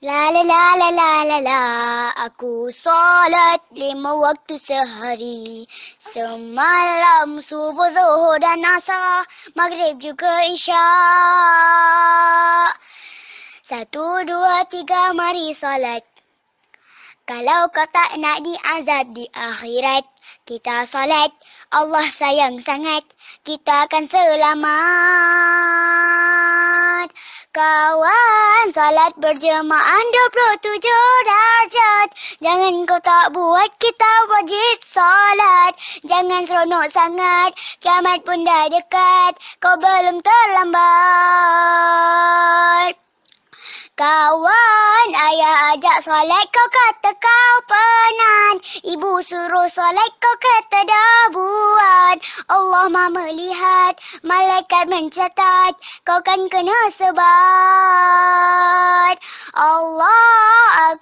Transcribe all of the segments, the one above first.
La la la la la la la Aku solat lima waktu sehari Semalam subuh zuhur dan asar Maghrib juga isya. Satu dua tiga mari solat Kalau kau tak nak diazab di akhirat Kita solat Allah sayang sangat Kita akan selamat Kau salat berjemaah 27 darjat. Jangan kau tak buat kita wajib salat. Jangan seronok sangat, kiamat pun dah dekat. Kau belum terlambat. Kawan, ayah ajak solat kau kata kau penat. Ibu suruh solat kau kata dah buat. Allah mah melihat, malaikat mencatat. Kau kan kena sebab.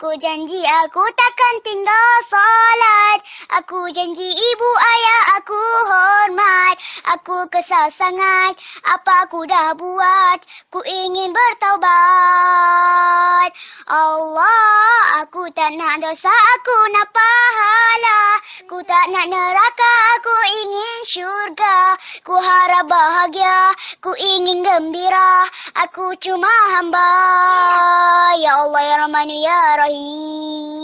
Aku janji aku takkan tinggal solat. Aku janji ibu ayah aku hormat. Aku kesal sangat apa aku dah buat. Ku ingin bertaubat. Allah, aku tak nak dosa aku nak pahala. Ku tak nak neraka, aku ingin syurga. Ku harap bahagia. Aku ingin gembira, aku cuma hamba. Ya Allah, Ya Rahman, Ya Rahim.